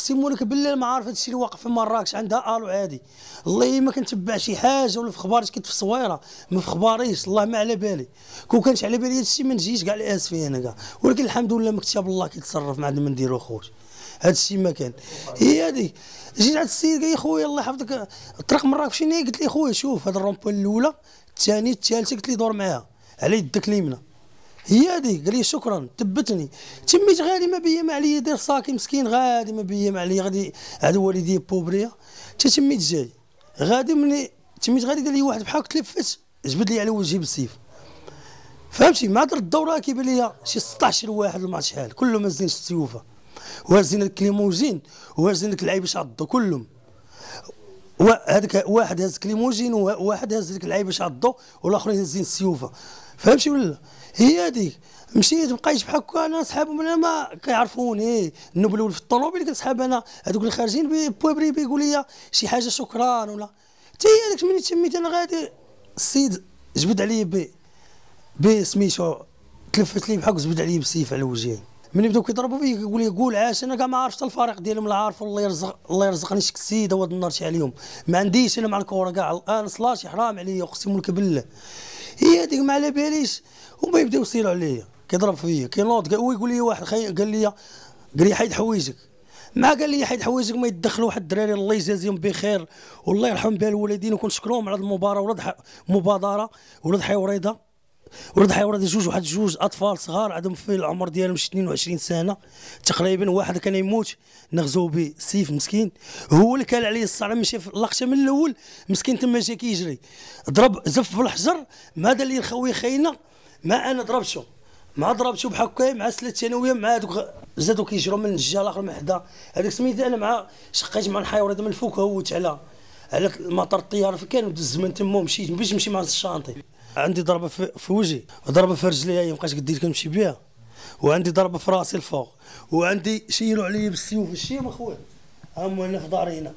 اقسم لك بالله ما عارف هادشي اللي واقع في مراكش عندها الو عادي والله ما كنتبع شي حاجه ولا في اخبارش كنت في صويره ما في اخباريش الله ما على بالي كون كانش على بالي هادشي ما نجيش كاع الاسفين انا كاع ولكن الحمد لله مكتب الله كيتصرف ما عندنا ما نديرو خوت هادشي ما كان هي هادي جيت عند السيد قال لي خويا الله يحفظك الطريق مراكشي قلت لي خويا شوف هذا الرومبوان الاولى الثاني الثالثه قلت لي دور معاها على يدك اليمنى هي هذه قال لي شكرا تبتني تميت غادي ما بيا ما عليا دير صاكي مسكين غادي ما بيا ما عليا غادي عاد والدي بوبريا حتى تميت جاي غادي مني تميت غادي قال لي واحد بحال تلفت جبد لي على وجهي بالسيف فهمتي مع درت الدوره كيبان لي شي 16 واحد ما شحال كلهم مازينش السيوفه وهازين الكليموزين وهازين العيب شعضو كلهم هذاك واحد هاز كليموجين وواحد هاز ديك العيبه باش والاخرين هازين السيوفه فهمتي ولا هي هذيك مشيت بقيت بحال هكا انا صحابهم انا ما كيعرفوني النبل في الطوموبيل كنسحاب انا هذوك اللي خارجين بوبري بيقول لي شي حاجه شكرا ولا حتى هي هذاك ملي تميت انا غادي السيد جبد عليا بي بي سميتو تلفت لي بحال جبد عليا بسيف على وجهي ملي بداو كيضربوا فيا يقول لي قول عاش انا كاع ما عرفتش الفريق ديالهم لا عارف الله يرزق الله يرزقني شي كسيده واد النار شي عليهم ما عنديش انا مع الكره كاع الان صلاتي حرام عليا اقسم لك بالله هي هذيك ما على باليش هما يبداو يصيروا عليا كيضرب فيا كينوض هو يقول لي واحد خي... قال لي قال لي حيد حوايجك ما قال لي حيد حوايجك ما يتدخلوا واحد الدراري الله يجازيهم بخير والله يرحم بها الوالدين وكنشكرهم على المباراه ولا مبادره ولا ضحيه وريضه ولاد حيوانات جوج واحد جوج اطفال صغار عندهم في العمر ديالهم 22 سنه تقريبا واحد كان يموت نغزو به السيف مسكين هو اللي كان عليه الصعره مشي في اللقشه من الاول مسكين تما جا كيجري ضرب زف بالحجر ما دار لي الخوي خينا ما انا ضربته مع ضربته بحكاية مع السله الثانويه مع هذوك زادو كيجروا من الجهه الاخر من حدا هذاك سميت انا مع شقيت مع الحيوانات من الفوك هوت على على مطار الطياره في كان ودز الزمن تما ومشيت باش نمشي مع الشانطي عندي ضربه في, وجهي وضربه في رجلي هي مابقاش قد كنمشي بها وعندي ضربه في راسي الفوق وعندي شيلوا عليا بالسيوف الشيم اخويا هم هنا في دارينا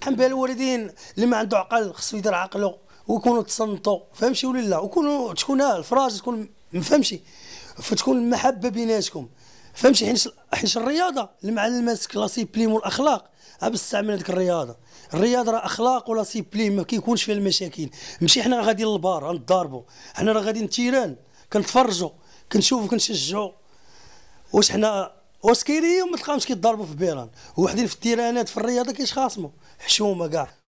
الحمد لله الوالدين اللي ما عنده عقل خصو يدير عقله ويكونوا تصنتوا فهمتي ولا لا وكونوا تكون الفراج تكون مفهمشي فتكون المحبه بيناتكم فهمتي حيت الرياضه المعلمات معلمات كلاسي بليمو الاخلاق بستعمل هذيك الرياضه الرياضه راه اخلاق ولا سيبلين ما كيكونش فيها المشاكل ماشي حنا غاديين للبار غنضاربوا حنا راه غاديين التيران كنتفرجوا كنشوفوا كنشجعوا واش حنا واش كاين يوم ما تلقاهمش كيضربوا في بيران وحدين في التيرانات في الرياضه كيتخاصموا حشومه كاع